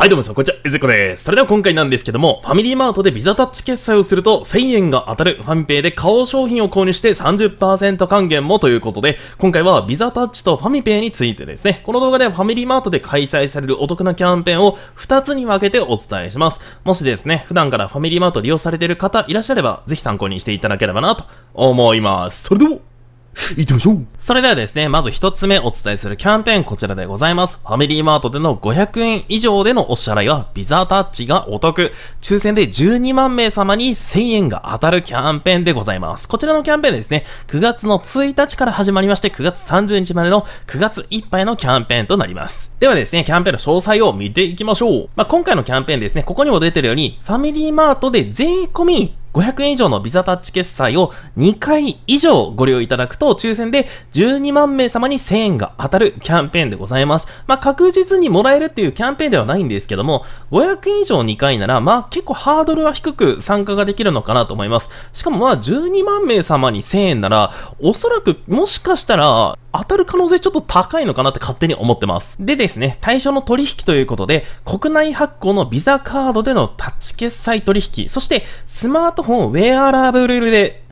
はいどうもさん、こんにちは、えずこです。それでは今回なんですけども、ファミリーマートでビザタッチ決済をすると、1000円が当たるファミペイで顔商品を購入して30%還元もということで、今回はビザタッチとファミペイについてですね、この動画ではファミリーマートで開催されるお得なキャンペーンを2つに分けてお伝えします。もしですね、普段からファミリーマート利用されている方いらっしゃれば、ぜひ参考にしていただければなと思います。それでは行ってみましょうそれではですね、まず一つ目お伝えするキャンペーンこちらでございます。ファミリーマートでの500円以上でのお支払いはビザタッチがお得。抽選で12万名様に1000円が当たるキャンペーンでございます。こちらのキャンペーンですね、9月の1日から始まりまして、9月30日までの9月いっぱいのキャンペーンとなります。ではですね、キャンペーンの詳細を見ていきましょう。まあ、今回のキャンペーンですね、ここにも出てるように、ファミリーマートで税込み500円以上のビザタッチ決済を2回以上ご利用いただくと、抽選で12万名様に1000円が当たるキャンペーンでございます。まあ、確実にもらえるっていうキャンペーンではないんですけども、500円以上2回なら、まあ、結構ハードルは低く参加ができるのかなと思います。しかもま12万名様に1000円なら、おそらくもしかしたら、当たる可能性ちょっと高いのかなって勝手に思ってます。でですね、対象の取引ということで、国内発行のビザカードでのタッチ決済取引、そしてスマートフォンウェアラブルで、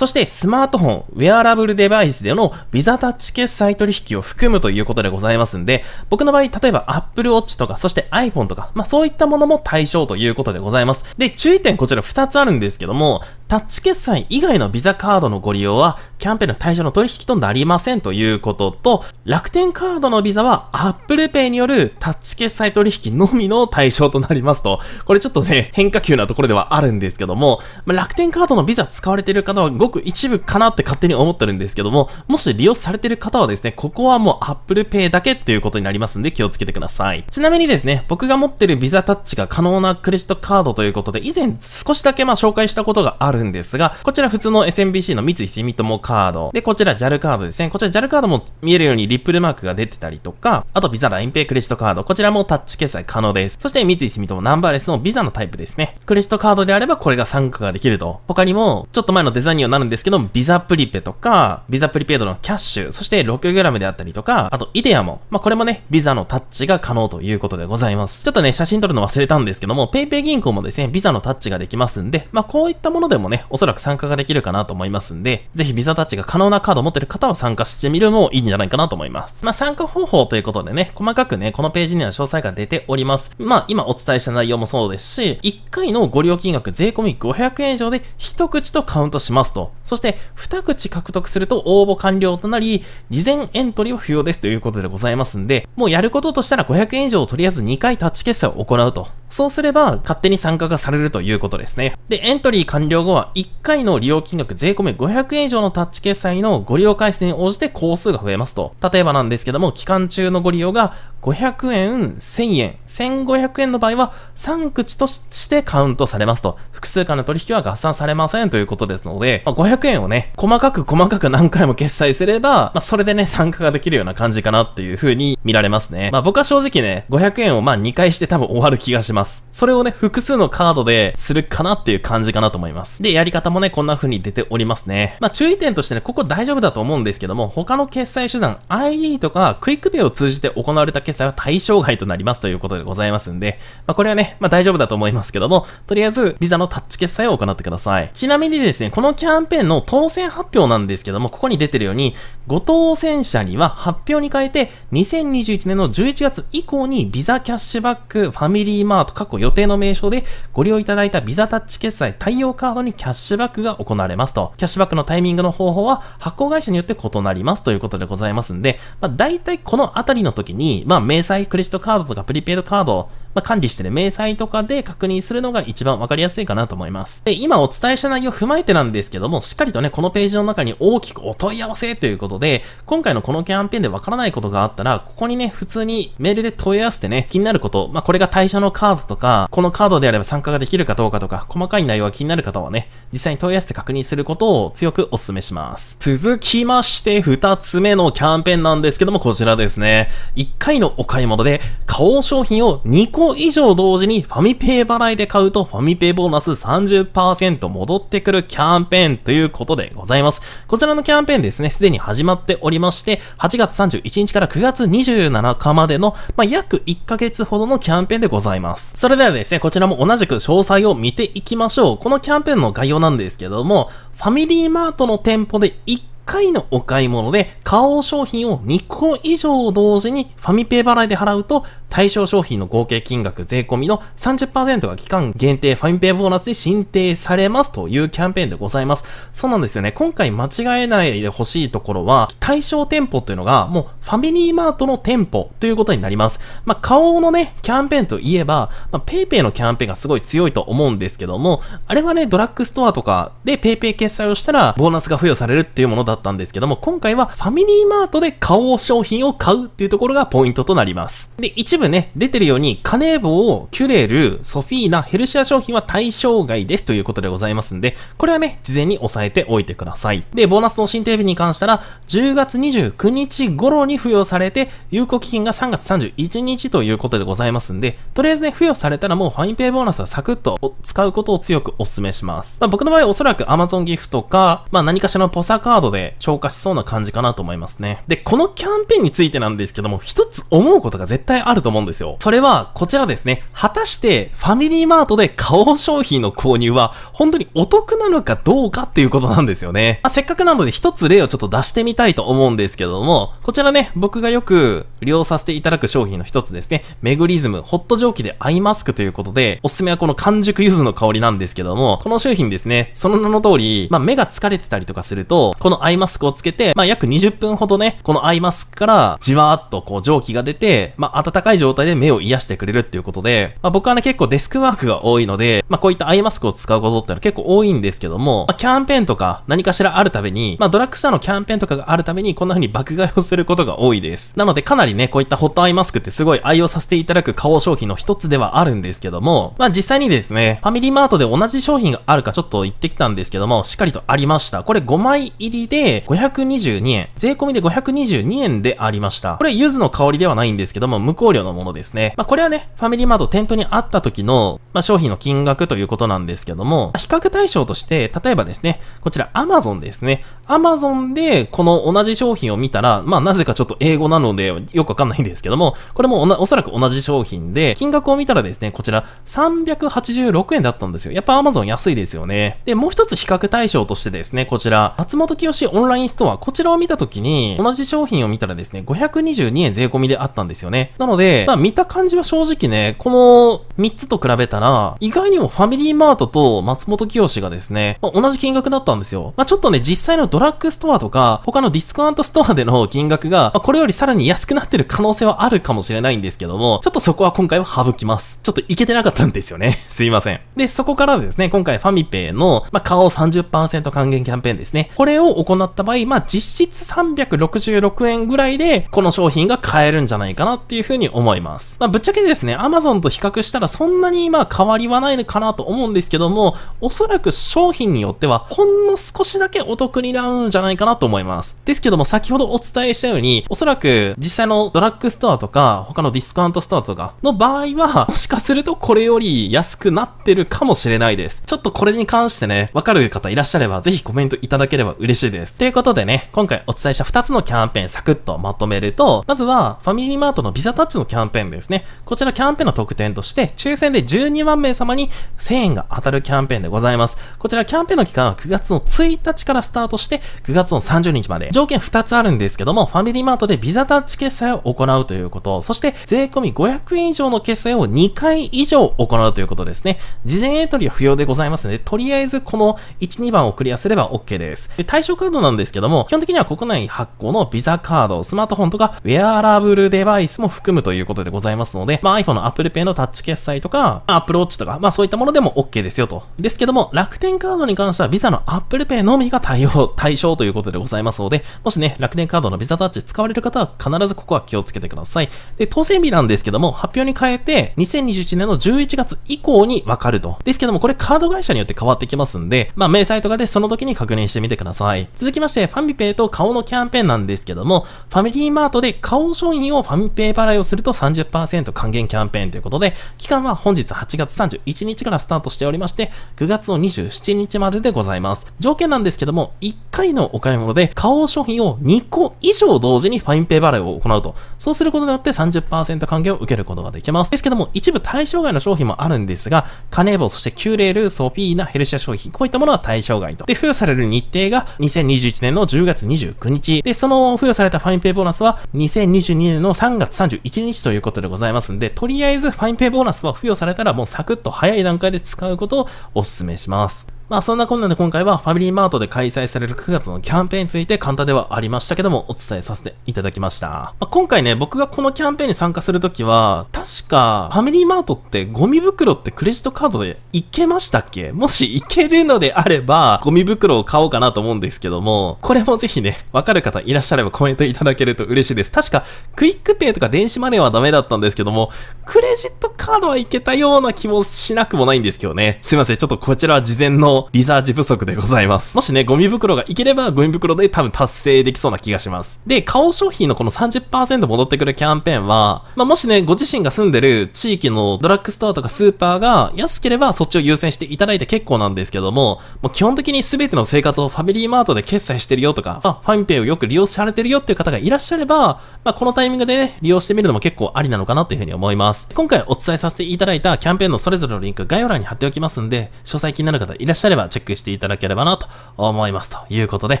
そしてスマートフォン、ウェアラブルデバイスでのビザタッチ決済取引を含むということでございますんで、僕の場合、例えば Apple Watch とか、そして iPhone とか、まあそういったものも対象ということでございます。で、注意点こちら2つあるんですけども、タッチ決済以外のビザカードのご利用は、キャンペーンの対象の取引となりませんということと、楽天カードの Visa は Apple Pay によるタッチ決済取引のみの対象となりますと、これちょっとね、変化球なところではあるんですけども、まあ、楽天カードのビザ使われている方はごく一部かなって勝手に思ってるんですけども、もし利用されてる方はですね、ここはもう Apple Pay だけっていうことになりますんで気をつけてください。ちなみにですね、僕が持ってる Visa Touch が可能なクレジットカードということで、以前少しだけまあ紹介したことがあるんですが、こちら普通の SMBC の三井住友カード、で、こちら JAL カードですね。こちら JAL カードも見えるようにリップルマークが出てたりとか、あと Visa LINEPay クレジットカード、こちらもタッチ決済可能です。そして三井住友ナンバーレスの Visa のタイプですね。クレジットカードであればこれが参加ができると。他にも、ちょっと前のデザインをるんですけど、ビザプリペとか、ビザプリペイドのキャッシュ、そして6ムであったりとか、あとイデアも、まあ、これもね、ビザのタッチが可能ということでございます。ちょっとね、写真撮るの忘れたんですけども、PayPay 銀行もですね、ビザのタッチができますんで、まあ、こういったものでもね、おそらく参加ができるかなと思いますんで、ぜひビザタッチが可能なカードを持ってる方は参加してみるのもいいんじゃないかなと思います。まあ、参加方法ということでね、細かくね、このページには詳細が出ております。まあ、今お伝えした内容もそうですし、1回のご利用金額税込み500円以上で一口とカウントしますとと。そして、2口獲得すると応募完了となり、事前エントリーは不要ですということでございますんで、もうやることとしたら500円以上をとりあえず2回タッチ決済を行うと。そうすれば、勝手に参加がされるということですね。で、エントリー完了後は、1回の利用金額税込み500円以上のタッチ決済のご利用回数に応じて工数が増えますと。例えばなんですけども、期間中のご利用が500円、1000円、1500円の場合は3口としてカウントされますと。複数回の取引は合算されませんということですので、まあ、500円をね、細かく細かく何回も決済すれば、まあ、それでね、参加ができるような感じかなっていう風に見られますね。まあ、僕は正直ね、500円をまあ2回して多分終わる気がします。それをね、複数のカードでするかなっていう感じかなと思います。で、やり方もね、こんな風に出ておりますね。まあ、注意点としてね、ここ大丈夫だと思うんですけども、他の決済手段、ID とかクイックペイを通じて行われた決済は対象外となりますということでございますんで、まあ、これはね、まあ、大丈夫だと思いますけども、とりあえず、ビザのタッチ決済を行ってください。ちなみにですね、このキャンャンペーンの当選発表なんですけども、ここに出てるように、ご当選者には発表に変えて、2021年の11月以降にビザキャッシュバックファミリーマート、過去予定の名称でご利用いただいたビザタッチ決済対応カードにキャッシュバックが行われますと。キャッシュバックのタイミングの方法は発行会社によって異なりますということでございますんで、まあ、大体このあたりの時に、まあ、明細クレジットカードとかプリペイドカード、まあ、管理してる明細とかで確認するのが一番わかりやすいかなと思います。で、今お伝えした内容を踏まえてなんですけども、しっかりとね、このページの中に大きくお問い合わせということで、今回のこのキャンペーンでわからないことがあったら、ここにね、普通にメールで問い合わせてね、気になること、まあ、これが対象のカードとか、このカードであれば参加ができるかどうかとか、細かい内容が気になる方はね、実際に問い合わせて確認することを強くお勧めします。続きまして、二つ目のキャンペーンなんですけども、こちらですね。一回のお買い物で、花王商品を2個個以上同時にファミペイ払いで買うとファミペイボーナス30%戻ってくるキャンペーンということでございます。こちらのキャンペーンですね、すでに始まっておりまして、8月31日から9月27日までの、まあ、約1ヶ月ほどのキャンペーンでございます。それではですね、こちらも同じく詳細を見ていきましょう。このキャンペーンの概要なんですけども、ファミリーマートの店舗で1 1回のお買い物で、花王商品を2個以上同時にファミペイ払いで払うと、対象商品の合計金額税込みの30%が期間限定ファインペイボーナスに申請されますというキャンペーンでございます。そうなんですよね。今回間違えないでほしいところは、対象店舗というのがもうファミリーマートの店舗ということになります。まあ、顔のね、キャンペーンといえば、まあ、ペイペイのキャンペーンがすごい強いと思うんですけども、あれはね、ドラッグストアとかでペイペイ決済をしたらボーナスが付与されるっていうものだったんですけども、今回はファミリーマートで顔商品を買うっていうところがポイントとなります。で、一部ね、出てるように、カネーボをキュレル、ソフィーナ、ヘルシア商品は対象外ですということでございますんで、これはね、事前に押さえておいてください。で、ボーナスの新定日に関したら、10月29日頃に付与されて、有効期限が3月31日ということでございますんで、とりあえずね、付与されたらもうファインペイボーナスはサクッと使うことを強くお勧めします。まあ、僕の場合おそらく Amazon ギフトか、まあ、何かしらのポサカードで消化しそうな感じかなと思いますね。で、このキャンペーンについてなんですけども、一つ思うことが絶対あるとと思うんですよ。それは、こちらですね。果たして、ファミリーマートで顔商品の購入は、本当にお得なのかどうかっていうことなんですよね。まあ、せっかくなので、一つ例をちょっと出してみたいと思うんですけども、こちらね、僕がよく利用させていただく商品の一つですね。メグリズム、ホット蒸気でアイマスクということで、おすすめはこの完熟柚子の香りなんですけども、この商品ですね、その名の通り、まあ、目が疲れてたりとかすると、このアイマスクをつけて、まあ、約20分ほどね、このアイマスクから、じわーっとこう蒸気が出て、まあ、暖かい状態で目を癒してくれるっていうことで、まあ、僕はね、結構デスクワークが多いので、まあ、こういったアイマスクを使うことってのは結構多いんですけども、まあ、キャンペーンとか何かしらあるために、まあ、ドラッグストアのキャンペーンとかがあるために、こんな風に爆買いをすることが多いです。なので、かなりね、こういったホットアイマスクってすごい愛用させていただく顔商品の一つではあるんですけども、まあ、実際にですね、ファミリーマートで同じ商品があるかちょっと言ってきたんですけども、しっかりとありました。これ5枚入りで522円。税込みで522円でありました。これ、柚子の香りではないんですけども、無香料ののものですね。まあ、これはね、ファミリーマート店頭にあった時の、まあ、商品の金額ということなんですけども、比較対象として、例えばですね、こちら Amazon ですね。Amazon でこの同じ商品を見たら、まあ、なぜかちょっと英語なのでよくわかんないんですけども、これもおそらく同じ商品で、金額を見たらですね、こちら386円だったんですよ。やっぱ Amazon 安いですよね。で、もう一つ比較対象としてですね、こちら、松本清オンラインストア、こちらを見た時に、同じ商品を見たらですね、522円税込みであったんですよね。なので、まあ見た感じは正直ね、この3つと比べたら、意外にもファミリーマートと松本清がですね、まあ、同じ金額だったんですよ。まあちょっとね、実際のドラッグストアとか、他のディスカウントストアでの金額が、まあ、これよりさらに安くなってる可能性はあるかもしれないんですけども、ちょっとそこは今回は省きます。ちょっといけてなかったんですよね。すいません。で、そこからですね、今回ファミペイの、まあ、顔30%還元キャンペーンですね。これを行った場合、まあ実質366円ぐらいで、この商品が買えるんじゃないかなっていうふうに思思います。まあ、ぶっちゃけですね、Amazon と比較したらそんなにまあ変わりはないのかなと思うんですけども、おそらく商品によってはほんの少しだけお得になるんじゃないかなと思います。ですけども先ほどお伝えしたように、おそらく実際のドラッグストアとか、他のディスカウントストアとかの場合は、もしかするとこれより安くなってるかもしれないです。ちょっとこれに関してね、わかる方いらっしゃれば、ぜひコメントいただければ嬉しいです。ということでね、今回お伝えした2つのキャンペーンサクッとまとめると、まずはファミリーマートのビザタッチのキャンペーンですね。こちらキャンペーンの特典として、抽選で12万名様に1000円が当たるキャンペーンでございます。こちらキャンペーンの期間は9月の1日からスタートして、9月の30日まで。条件2つあるんですけども、ファミリーマートでビザタッチ決済を行うということ、そして税込500円以上の決済を2回以上行うということですね。事前エントリーは不要でございますので、とりあえずこの1、2番をクリアすれば OK です。で対象カードなんですけども、基本的には国内発行のビザカード、スマートフォンとかウェアラブルデバイスも含むといういうことでございますので、まあ iPhone の Apple Pay のタッチ決済とか、Apple Watch とか、まあそういったものでも OK ですよと。ですけども、楽天カードに関しては Visa の Apple Pay のみが対応、対象ということでございますので、もしね、楽天カードの Visa タッチ使われる方は必ずここは気をつけてください。で、当選日なんですけども、発表に変えて、2021年の11月以降にわかると。ですけども、これカード会社によって変わってきますんで、まあ、明細とかでその時に確認してみてください。続きまして、ファミペイと顔のキャンペーンなんですけども、ファミリーマートで顔商品をファミペイ払いをすると30%還元キャンペーンということで、期間は本日8月31日からスタートしておりまして、9月の27日まででございます。条件なんですけども、1回のお買い物で花王商品を2個以上同時にファインペイ払いを行うと。そうすることによって30%還元を受けることができます。ですけども、一部対象外の商品もあるんですが、カネーボ、そしてキューレール、ソフィーナ、ヘルシア商品、こういったものは対象外と。で、付与される日程が2021年の10月29日。で、その付与されたファインペイボーナスは2022年の3月31日ということでございますんで、とりあえずファインペイボーナスは付与されたらもうサクッと早い段階で使うことをお勧めします。まあそんなこんなで今回はファミリーマートで開催される9月のキャンペーンについて簡単ではありましたけどもお伝えさせていただきました。まあ、今回ね、僕がこのキャンペーンに参加するときは、確かファミリーマートってゴミ袋ってクレジットカードでいけましたっけもしいけるのであれば、ゴミ袋を買おうかなと思うんですけども、これもぜひね、わかる方いらっしゃればコメントいただけると嬉しいです。確かクイックペイとか電子マネーはダメだったんですけども、クレジットカードはいけたような気もしなくもないんですけどね。すいません、ちょっとこちらは事前のリサーチ不足でございます。もしね、ゴミ袋がいければ、ゴミ袋で多分達成できそうな気がします。で、顔商品のこの30%戻ってくるキャンペーンは、まあ、もしね、ご自身が住んでる地域のドラッグストアとかスーパーが安ければそっちを優先していただいて結構なんですけども、もう基本的に全ての生活をファミリーマートで決済してるよとか、まあ、ファミペイをよく利用されてるよっていう方がいらっしゃれば、まあ、このタイミングでね、利用してみるのも結構ありなのかなというふうに思います。今回お伝えさせていただいたキャンペーンのそれぞれのリンク概要欄に貼っておきますんで、詳細気になる方いらっしゃればチェックしていただければなと思います。ということで、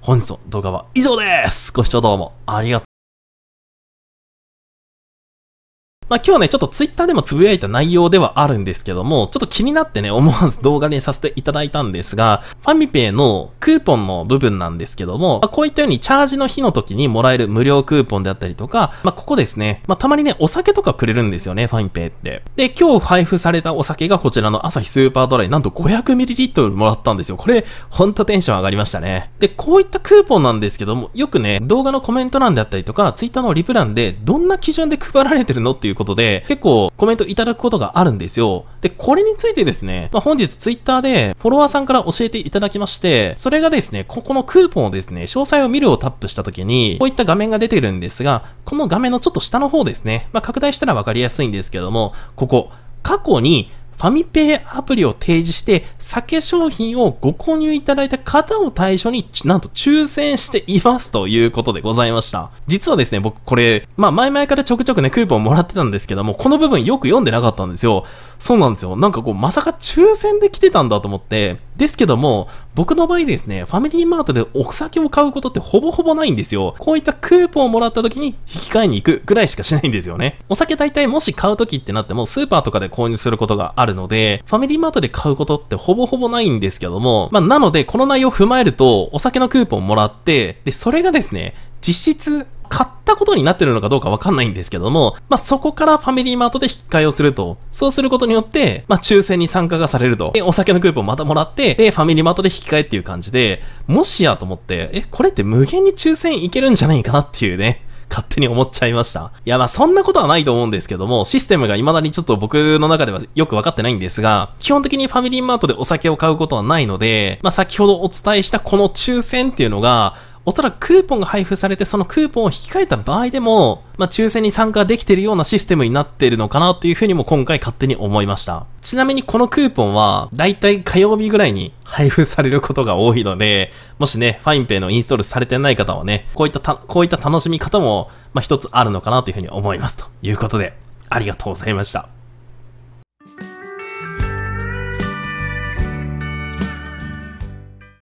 本日の動画は以上ですご視聴どうもありがとうございましたまあ今日ね、ちょっとツイッターでもつぶやいた内容ではあるんですけども、ちょっと気になってね、思わず動画にさせていただいたんですが、ファミペイのクーポンの部分なんですけども、まあ、こういったようにチャージの日の時にもらえる無料クーポンであったりとか、まあここですね、まあたまにね、お酒とかくれるんですよね、ファミペイって。で、今日配布されたお酒がこちらの朝日スーパードライ、なんと 500ml もらったんですよ。これ、ほんとテンション上がりましたね。で、こういったクーポンなんですけども、よくね、動画のコメント欄であったりとか、ツイッターのリプランで、どんな基準で配られてるのっていうことで、結構コメントいただくことがあるんですよ。で、これについてですね、まあ、本日 Twitter でフォロワーさんから教えていただきまして、それがですね、ここのクーポンをですね、詳細を見るをタップした時に、こういった画面が出てるんですが、この画面のちょっと下の方ですね、まあ、拡大したらわかりやすいんですけども、ここ、過去にファミペイアプリを提示して、酒商品をご購入いただいた方を対象に、なんと抽選していますということでございました。実はですね、僕これ、まあ前々からちょくちょくね、クーポンもらってたんですけども、この部分よく読んでなかったんですよ。そうなんですよ。なんかこう、まさか抽選で来てたんだと思って、ですけども、僕の場合ですね、ファミリーマートでお酒を買うことってほぼほぼないんですよ。こういったクーポンをもらった時に引き換えに行くぐらいしかしないんですよね。お酒大体もし買う時ってなってもスーパーとかで購入することがあるので、ファミリーマートで買うことってほぼほぼないんですけども、まあなのでこの内容を踏まえると、お酒のクーポンもらって、で、それがですね、実質買ったことになってるのかどうかわかんないんですけども、まあ、そこからファミリーマートで引き換えをすると。そうすることによって、まあ、抽選に参加がされると。で、お酒のクーポンまたもらって、で、ファミリーマートで引き換えっていう感じで、もしやと思って、え、これって無限に抽選いけるんじゃないかなっていうね。勝手に思っちゃいました。いや、まあそんなことはないと思うんですけども、システムが未だにちょっと僕の中ではよくわかってないんですが、基本的にファミリーマートでお酒を買うことはないので、まあ先ほどお伝えしたこの抽選っていうのが、おそらくクーポンが配布されて、そのクーポンを引き換えた場合でも、まあ、抽選に参加できているようなシステムになっているのかなというふうにも今回勝手に思いました。ちなみにこのクーポンは、だいたい火曜日ぐらいに配布されることが多いので、もしね、ファインペイのインストールされてない方はね、こういったこういった楽しみ方も、まあ、一つあるのかなというふうに思います。ということで、ありがとうございました。